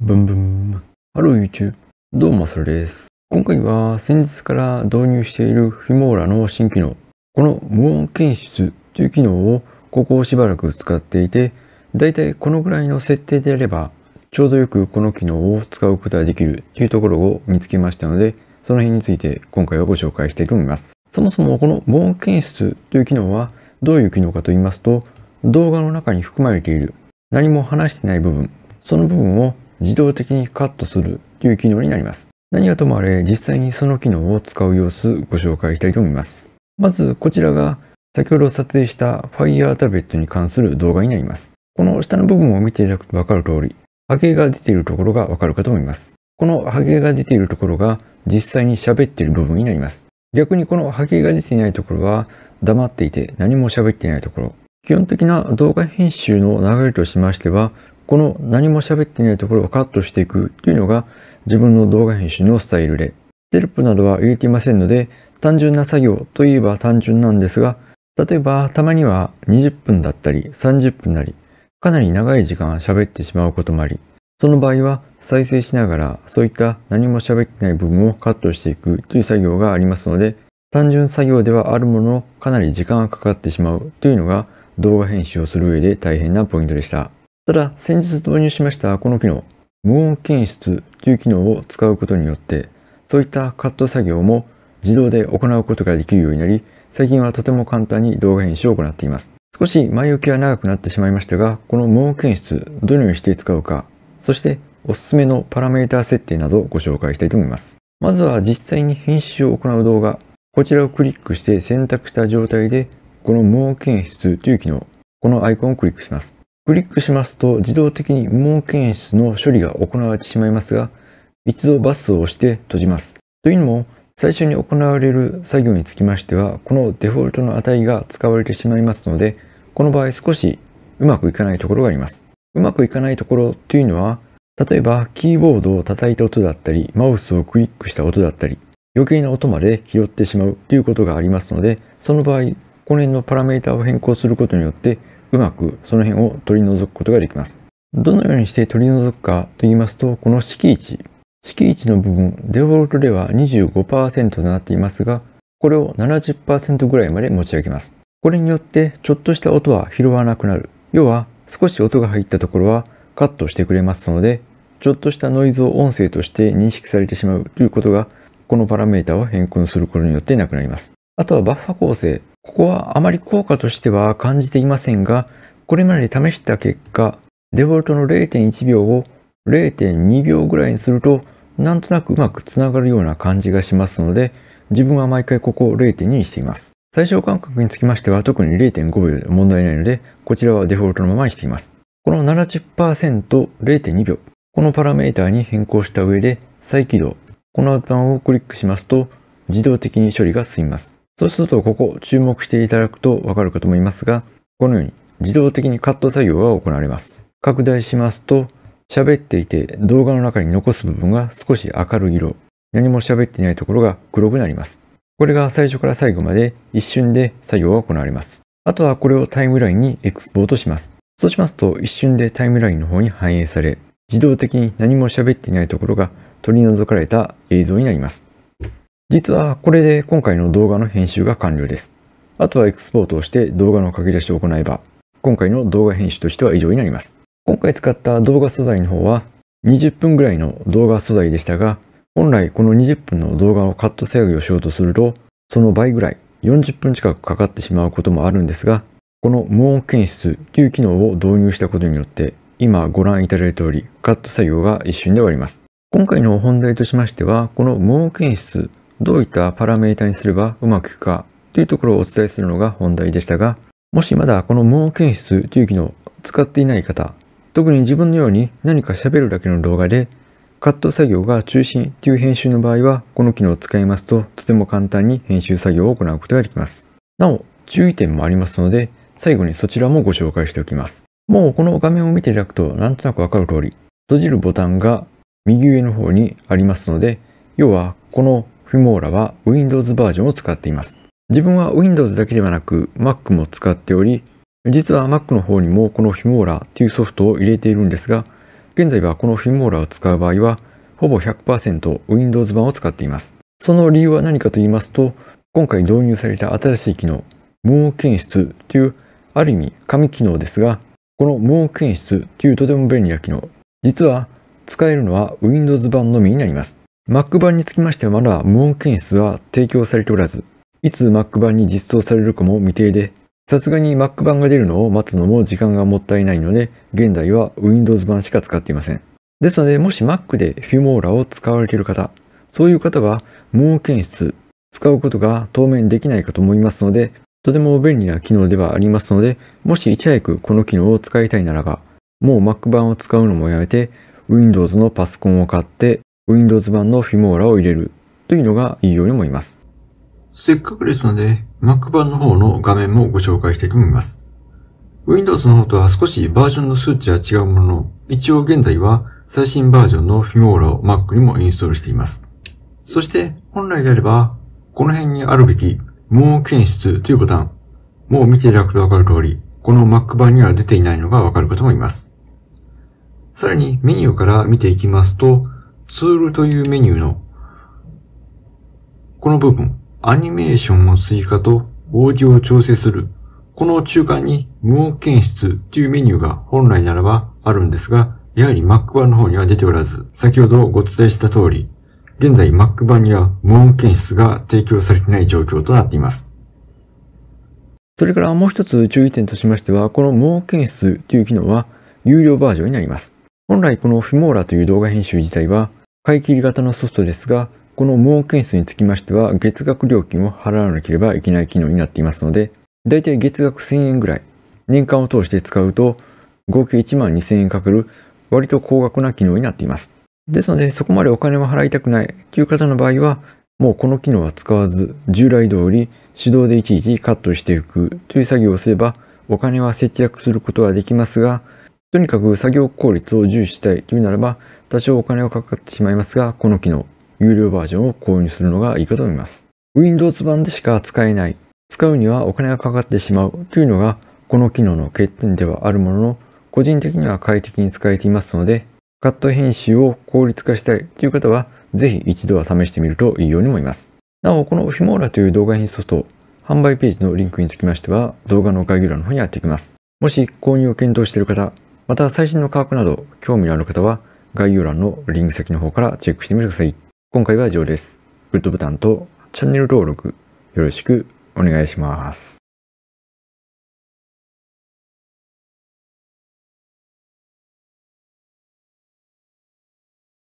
ブンブン。ハロー YouTube。どうも、それです。今回は先日から導入しているフィモーラの新機能。この無音検出という機能をここをしばらく使っていて、だいたいこのぐらいの設定であれば、ちょうどよくこの機能を使うことができるというところを見つけましたので、その辺について今回はご紹介していいます。そもそもこの無音検出という機能はどういう機能かと言いますと、動画の中に含まれている何も話してない部分、その部分を自動的にカットするという機能になります。何はともあれ、実際にその機能を使う様子ご紹介したいと思います。まず、こちらが先ほど撮影した Fire タブレットに関する動画になります。この下の部分を見ていただくとわかる通り、波形が出ているところがわかるかと思います。この波形が出ているところが実際に喋っている部分になります。逆にこの波形が出ていないところは黙っていて何も喋っていないところ。基本的な動画編集の流れとしましては、この何も喋っていないところをカットしていくというのが自分の動画編集のスタイルで、テルプなどは入れていませんので、単純な作業といえば単純なんですが、例えばたまには20分だったり30分なり、かなり長い時間喋ってしまうこともあり、その場合は再生しながらそういった何も喋ってない部分をカットしていくという作業がありますので、単純作業ではあるもののかなり時間がかかってしまうというのが動画編集をする上で大変なポイントでした。ただ、先日導入しましたこの機能、無音検出という機能を使うことによって、そういったカット作業も自動で行うことができるようになり、最近はとても簡単に動画編集を行っています。少し前置きは長くなってしまいましたが、この無音検出、どのようにして使うか、そしておすすめのパラメータ設定などをご紹介したいと思います。まずは実際に編集を行う動画、こちらをクリックして選択した状態で、この無音検出という機能、このアイコンをクリックします。クリックしますと自動的に無毛検出の処理が行われてしまいますが、一度バスを押して閉じます。というのも、最初に行われる作業につきましては、このデフォルトの値が使われてしまいますので、この場合少しうまくいかないところがあります。うまくいかないところというのは、例えばキーボードを叩いた音だったり、マウスをクリックした音だったり、余計な音まで拾ってしまうということがありますので、その場合、この辺のパラメータを変更することによって、うまくその辺を取り除くことができます。どのようにして取り除くかと言いますと、この式置、式置の部分、デフォルトでは25%となっていますが、これを70%ぐらいまで持ち上げます。これによってちょっとした音は拾わなくなる。要は少し音が入ったところはカットしてくれますので、ちょっとしたノイズを音声として認識されてしまうということが、このパラメータを変更することによってなくなります。あとはバッファ構成。ここはあまり効果としては感じていませんが、これまで試した結果、デフォルトの0.1秒を0.2秒ぐらいにすると、なんとなくうまくつながるような感じがしますので、自分は毎回ここを0.2にしています。最小間隔につきましては特に0.5秒で問題ないので、こちらはデフォルトのままにしています。この 70%0.2 秒、このパラメータに変更した上で再起動、このボタンをクリックしますと、自動的に処理が進みます。そうするとここ注目していただくとわかるかと思いますが、このように自動的にカット作業が行われます。拡大しますと、喋っていて動画の中に残す部分が少し明るい色、何も喋っていないところが黒くなります。これが最初から最後まで一瞬で作業が行われます。あとはこれをタイムラインにエクスポートします。そうしますと一瞬でタイムラインの方に反映され、自動的に何も喋っていないところが取り除かれた映像になります。実はこれで今回の動画の編集が完了です。あとはエクスポートをして動画の書き出しを行えば、今回の動画編集としては以上になります。今回使った動画素材の方は20分ぐらいの動画素材でしたが、本来この20分の動画をカット制御をしようとすると、その倍ぐらい40分近くかかってしまうこともあるんですが、この無音検出という機能を導入したことによって、今ご覧いただいた通りカット作業が一瞬で終わります。今回の本題としましては、この無音検出どういったパラメータにすればうまくいくかというところをお伝えするのが本題でしたが、もしまだこの無音検出という機能を使っていない方、特に自分のように何か喋るだけの動画でカット作業が中心という編集の場合は、この機能を使いますと、とても簡単に編集作業を行うことができます。なお、注意点もありますので、最後にそちらもご紹介しておきます。もうこの画面を見ていただくと、なんとなくわかる通り、閉じるボタンが右上の方にありますので、要は、このフィモーラは Windows バージョンを使っています。自分は Windows だけではなく Mac も使っており、実は Mac の方にもこのフィモーラというソフトを入れているんですが、現在はこのフィモーラを使う場合は、ほぼ 100%Windows 版を使っています。その理由は何かと言いますと、今回導入された新しい機能、無音検出というある意味紙機能ですが、この無音検出というとても便利な機能、実は使えるのは Windows 版のみになります。Mac 版につきましてはまだ無音検出は提供されておらず、いつ Mac 版に実装されるかも未定で、さすがに Mac 版が出るのを待つのも時間がもったいないので、現在は Windows 版しか使っていません。ですので、もし Mac で Fumora を使われている方、そういう方は無音検出、使うことが当面できないかと思いますので、とても便利な機能ではありますので、もしいち早くこの機能を使いたいならば、もう Mac 版を使うのもやめて、Windows のパソコンを買って Windows 版のフィモーラを入れるというのがいいように思います。せっかくですので、Mac 版の方の画面もご紹介したいと思います。Windows の方とは少しバージョンの数値は違うものの、一応現在は最新バージョンのフィモーラを Mac にもインストールしています。そして、本来であれば、この辺にあるべき、もう検出というボタン、もう見ていただくとわかる通り、この Mac 版には出ていないのがわかるかと思います。さらにメニューから見ていきますと、ツールというメニューの、この部分、アニメーションを追加とオーディオを調整する。この中間に無音検出というメニューが本来ならばあるんですが、やはり Mac 版の方には出ておらず、先ほどご伝えした通り、現在 Mac 版には無音検出が提供されてない状況となっています。それからもう一つ注意点としましては、この無音検出という機能は有料バージョンになります。本来このフィモーラという動画編集自体は買い切り型のソフトですが、この盲検出につきましては月額料金を払わなければいけない機能になっていますので、だいたい月額1000円ぐらい、年間を通して使うと合計1万2000円かかる割と高額な機能になっています。ですので、そこまでお金は払いたくないという方の場合は、もうこの機能は使わず、従来通り手動でいちいちカットしていくという作業をすれば、お金は節約することはできますが、とにかく作業効率を重視したいというならば、多少お金がかかってしまいますが、この機能、有料バージョンを購入するのがいいかと思います。Windows 版でしか使えない、使うにはお金がかかってしまうというのが、この機能の欠点ではあるものの、個人的には快適に使えていますので、カット編集を効率化したいという方は、ぜひ一度は試してみるといいように思います。なお、このフィモーラという動画編ソフト、販売ページのリンクにつきましては、動画の概要欄の方に貼っていきます。もし購入を検討している方、また最新の価格など興味のある方は概要欄のリンク先の方からチェックしてみてください。今回は以上です。グッドボタンとチャンネル登録よろしくお願いします。